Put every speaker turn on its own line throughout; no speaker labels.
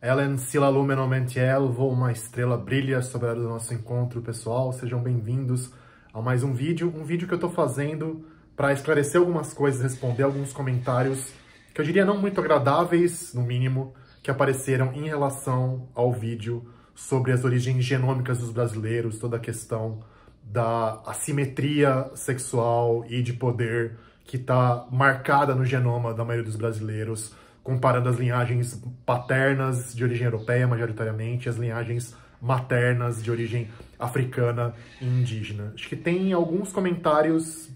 Ellen Sila Lumen Omentielvo, uma estrela brilha sobre a hora do nosso encontro, pessoal. Sejam bem-vindos a mais um vídeo. Um vídeo que eu estou fazendo para esclarecer algumas coisas, responder alguns comentários que eu diria não muito agradáveis, no mínimo, que apareceram em relação ao vídeo sobre as origens genômicas dos brasileiros, toda a questão da assimetria sexual e de poder que está marcada no genoma da maioria dos brasileiros comparando as linhagens paternas de origem europeia, majoritariamente, as linhagens maternas de origem africana e indígena. Acho que tem alguns comentários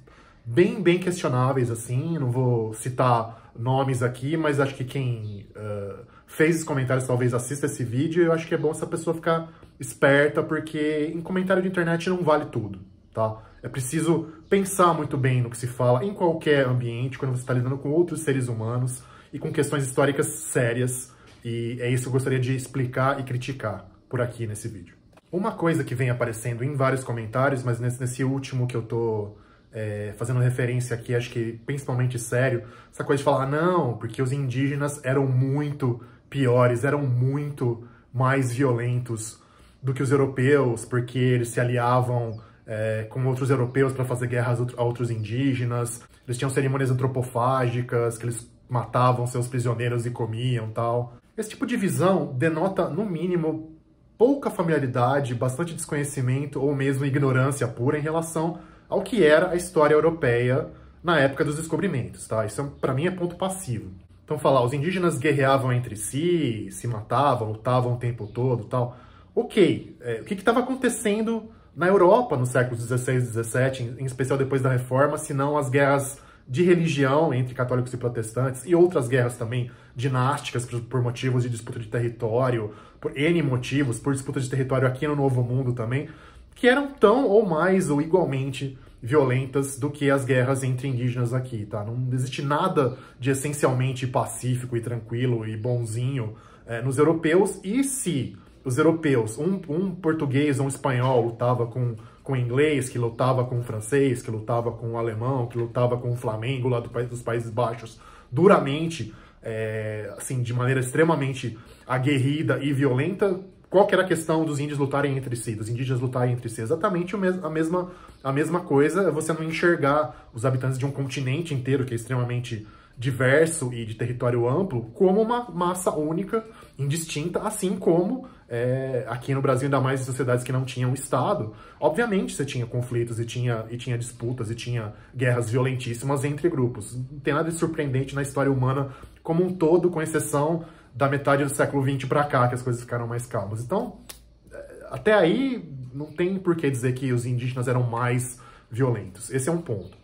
bem, bem questionáveis, assim, não vou citar nomes aqui, mas acho que quem uh, fez os comentários talvez assista esse vídeo, eu acho que é bom essa pessoa ficar esperta, porque em comentário de internet não vale tudo, tá? É preciso pensar muito bem no que se fala, em qualquer ambiente, quando você está lidando com outros seres humanos, e com questões históricas sérias. E é isso que eu gostaria de explicar e criticar por aqui nesse vídeo. Uma coisa que vem aparecendo em vários comentários, mas nesse, nesse último que eu tô é, fazendo referência aqui, acho que principalmente sério, essa coisa de falar, ah, não, porque os indígenas eram muito piores, eram muito mais violentos do que os europeus, porque eles se aliavam é, com outros europeus para fazer guerras a outros indígenas, eles tinham cerimônias antropofágicas, que eles matavam seus prisioneiros e comiam tal. Esse tipo de visão denota, no mínimo, pouca familiaridade, bastante desconhecimento ou mesmo ignorância pura em relação ao que era a história europeia na época dos descobrimentos, tá? Isso, para mim, é ponto passivo. Então, falar, os indígenas guerreavam entre si, se matavam, lutavam o tempo todo tal. Ok, é, o que estava acontecendo na Europa no século XVI e XVII, em especial depois da Reforma, se não as guerras de religião entre católicos e protestantes e outras guerras também dinásticas por, por motivos de disputa de território, por N motivos, por disputa de território aqui no Novo Mundo também, que eram tão ou mais ou igualmente violentas do que as guerras entre indígenas aqui, tá? Não existe nada de essencialmente pacífico e tranquilo e bonzinho é, nos europeus, e se os europeus, um, um português ou um espanhol lutava com com o inglês, que lutava com o francês, que lutava com o alemão, que lutava com o Flamengo lá do, dos Países Baixos, duramente, é, assim, de maneira extremamente aguerrida e violenta, qual que era a questão dos índios lutarem entre si, dos indígenas lutarem entre si? Exatamente a mesma, a mesma coisa, é você não enxergar os habitantes de um continente inteiro, que é extremamente diverso e de território amplo, como uma massa única, indistinta, assim como é, aqui no Brasil, ainda mais em sociedades que não tinham Estado, obviamente você tinha conflitos e tinha, e tinha disputas e tinha guerras violentíssimas entre grupos. Não tem nada de surpreendente na história humana como um todo, com exceção da metade do século XX para cá, que as coisas ficaram mais calmas. Então, é, até aí, não tem por que dizer que os indígenas eram mais violentos. Esse é um ponto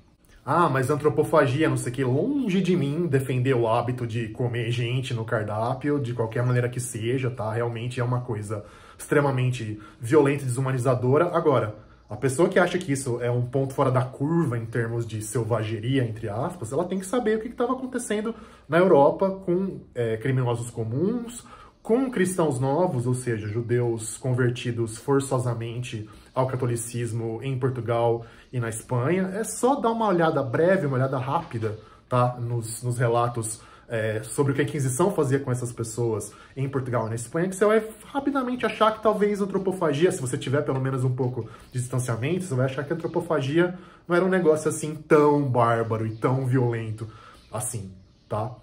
ah, mas antropofagia, não sei o que, longe de mim defender o hábito de comer gente no cardápio, de qualquer maneira que seja, tá? Realmente é uma coisa extremamente violenta e desumanizadora. Agora, a pessoa que acha que isso é um ponto fora da curva em termos de selvageria, entre aspas, ela tem que saber o que estava acontecendo na Europa com é, criminosos comuns, com cristãos novos, ou seja, judeus convertidos forçosamente ao catolicismo em Portugal e na Espanha, é só dar uma olhada breve, uma olhada rápida, tá? Nos, nos relatos é, sobre o que a Inquisição fazia com essas pessoas em Portugal e na Espanha, que você vai rapidamente achar que talvez a antropofagia, se você tiver pelo menos um pouco de distanciamento, você vai achar que a antropofagia não era um negócio assim tão bárbaro e tão violento assim, tá?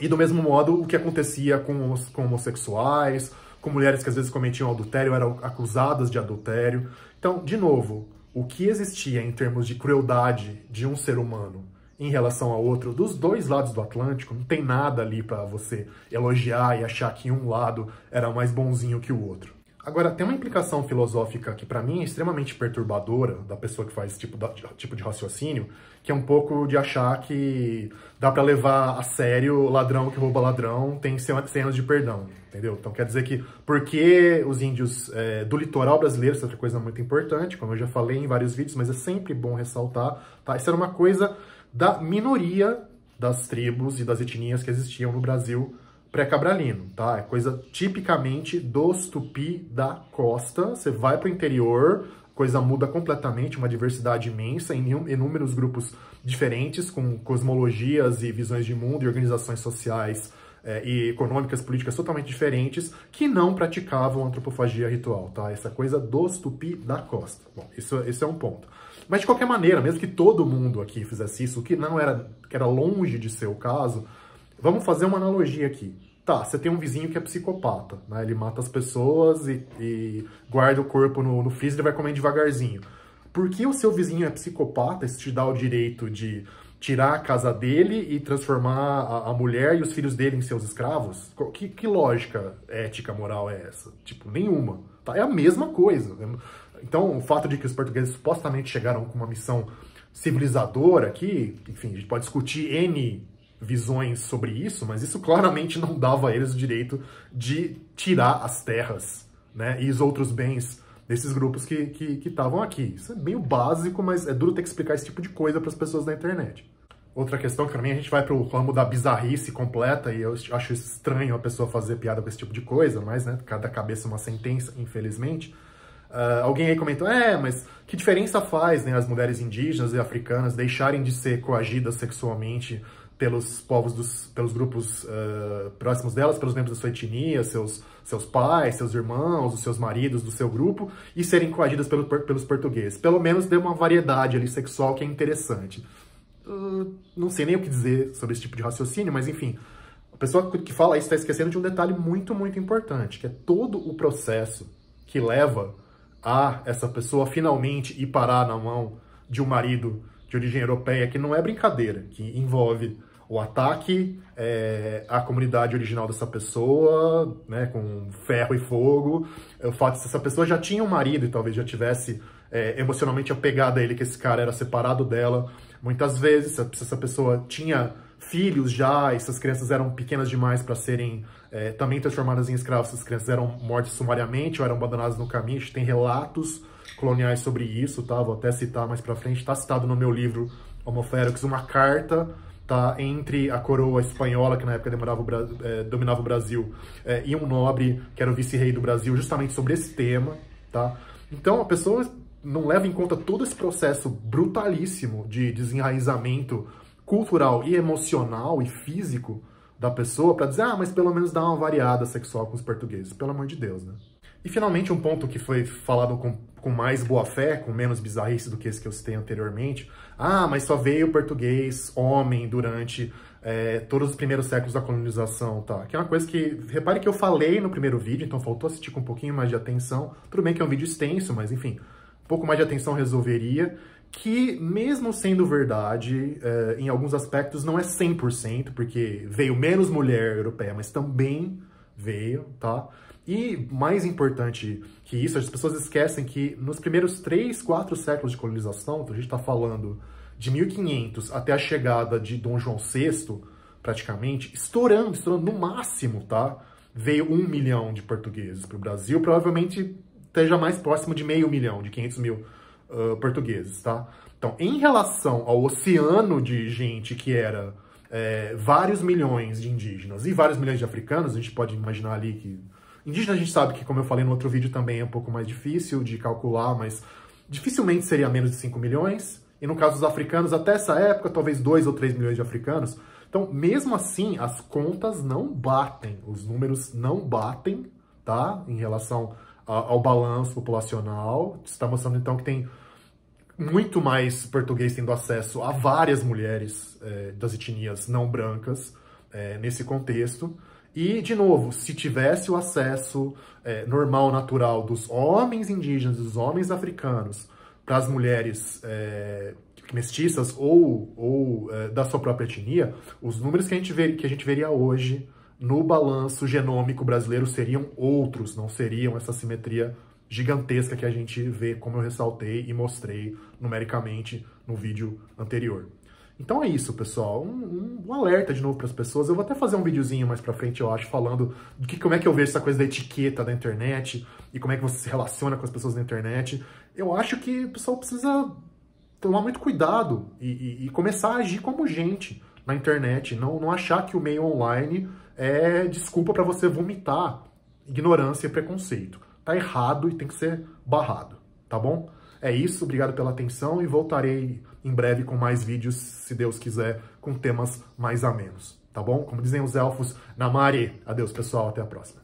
E do mesmo modo, o que acontecia com, os, com homossexuais, com mulheres que às vezes cometiam adultério, eram acusadas de adultério. Então, de novo, o que existia em termos de crueldade de um ser humano em relação ao outro, dos dois lados do Atlântico, não tem nada ali para você elogiar e achar que um lado era mais bonzinho que o outro. Agora, tem uma implicação filosófica que, para mim, é extremamente perturbadora da pessoa que faz esse tipo, da, tipo de raciocínio, que é um pouco de achar que dá para levar a sério ladrão que rouba ladrão tem 100 anos de perdão, entendeu? Então, quer dizer que porque os índios é, do litoral brasileiro, essa é outra coisa muito importante, como eu já falei em vários vídeos, mas é sempre bom ressaltar, tá? Isso era uma coisa da minoria das tribos e das etnias que existiam no Brasil pré-cabralino, tá? É coisa tipicamente dos tupi da costa. Você vai para o interior, coisa muda completamente, uma diversidade imensa, em inúmeros grupos diferentes, com cosmologias e visões de mundo e organizações sociais é, e econômicas, políticas totalmente diferentes, que não praticavam antropofagia ritual, tá? Essa coisa dos tupi da costa. Bom, isso, isso é um ponto. Mas de qualquer maneira, mesmo que todo mundo aqui fizesse isso, o que não era, era longe de ser o caso, Vamos fazer uma analogia aqui. Tá, você tem um vizinho que é psicopata, né? Ele mata as pessoas e, e guarda o corpo no, no freezer e vai comer devagarzinho. Por que o seu vizinho é psicopata? Isso te dá o direito de tirar a casa dele e transformar a, a, mulher e os filhos dele em seus escravos? Que, que lógica ética, moral é essa? Tipo, nenhuma. Tá? É a mesma coisa. É então, o fato de que os portugueses supostamente chegaram com uma missão civilizadora aqui, enfim, a gente pode discutir N visões sobre isso, mas isso claramente não dava a eles o direito de tirar as terras né, e os outros bens desses grupos que estavam que, que aqui. Isso é meio básico, mas é duro ter que explicar esse tipo de coisa para as pessoas na internet. Outra questão que para mim a gente vai pro ramo da bizarrice completa e eu acho estranho a pessoa fazer piada com esse tipo de coisa, mas né, cada cabeça é uma sentença, infelizmente. Uh, alguém aí comentou, é, mas que diferença faz né, as mulheres indígenas e africanas deixarem de ser coagidas sexualmente pelos povos dos, pelos grupos uh, próximos delas, pelos membros da sua etnia, seus, seus pais, seus irmãos, os seus maridos do seu grupo, e serem coagidas pelo, pelos portugueses. Pelo menos deu uma variedade ali sexual que é interessante. Uh, não sei nem o que dizer sobre esse tipo de raciocínio, mas enfim, a pessoa que fala isso está esquecendo de um detalhe muito, muito importante, que é todo o processo que leva a essa pessoa finalmente ir parar na mão de um marido de origem europeia, que não é brincadeira, que envolve o ataque é, à comunidade original dessa pessoa, né, com ferro e fogo, é, o fato de se essa pessoa já tinha um marido e talvez já tivesse é, emocionalmente apegada a ele, que esse cara era separado dela, muitas vezes, se essa pessoa tinha filhos já, essas crianças eram pequenas demais para serem é, também transformadas em escravos, essas crianças eram mortas sumariamente ou eram abandonadas no caminho, a gente tem relatos coloniais sobre isso, tá? Vou até citar mais para frente, está citado no meu livro Homo uma carta tá entre a coroa espanhola, que na época o é, dominava o Brasil, é, e um nobre, que era o vice-rei do Brasil, justamente sobre esse tema, tá? Então a pessoa não leva em conta todo esse processo brutalíssimo de desenraizamento cultural e emocional e físico da pessoa para dizer, ah, mas pelo menos dá uma variada sexual com os portugueses. Pelo amor de Deus, né? E finalmente um ponto que foi falado com com mais boa fé, com menos bizarrice do que esse que eu citei anteriormente. Ah, mas só veio português homem durante é, todos os primeiros séculos da colonização, tá? Que é uma coisa que, repare que eu falei no primeiro vídeo, então faltou assistir com um pouquinho mais de atenção. Tudo bem que é um vídeo extenso, mas enfim, um pouco mais de atenção resolveria. Que, mesmo sendo verdade, é, em alguns aspectos não é 100%, porque veio menos mulher europeia, mas também veio, tá? E mais importante que isso, as pessoas esquecem que nos primeiros três, quatro séculos de colonização, então a gente está falando de 1500 até a chegada de Dom João VI, praticamente, estourando, estourando no máximo, tá? Veio um milhão de portugueses para o Brasil, provavelmente esteja mais próximo de meio milhão, de 500 mil uh, portugueses, tá? Então, em relação ao oceano de gente que era é, vários milhões de indígenas e vários milhões de africanos, a gente pode imaginar ali que Indígena a gente sabe que, como eu falei no outro vídeo, também é um pouco mais difícil de calcular, mas dificilmente seria menos de 5 milhões. E no caso dos africanos, até essa época, talvez 2 ou 3 milhões de africanos. Então, mesmo assim, as contas não batem, os números não batem, tá? Em relação a, ao balanço populacional. Está mostrando, então, que tem muito mais português tendo acesso a várias mulheres é, das etnias não brancas é, nesse contexto. E, de novo, se tivesse o acesso é, normal, natural dos homens indígenas, dos homens africanos, para as mulheres é, mestiças ou, ou é, da sua própria etnia, os números que a, gente ver, que a gente veria hoje no balanço genômico brasileiro seriam outros, não seriam essa simetria gigantesca que a gente vê, como eu ressaltei e mostrei numericamente no vídeo anterior. Então é isso, pessoal. Um, um alerta de novo para as pessoas. Eu vou até fazer um videozinho mais para frente, eu acho, falando do que, como é que eu vejo essa coisa da etiqueta da internet e como é que você se relaciona com as pessoas na internet. Eu acho que o pessoal precisa tomar muito cuidado e, e, e começar a agir como gente na internet. Não, não achar que o meio online é desculpa para você vomitar ignorância e preconceito. Tá errado e tem que ser barrado, tá bom? É isso, obrigado pela atenção e voltarei em breve com mais vídeos, se Deus quiser, com temas mais amenos, tá bom? Como dizem os elfos, Namari. Adeus, pessoal, até a próxima.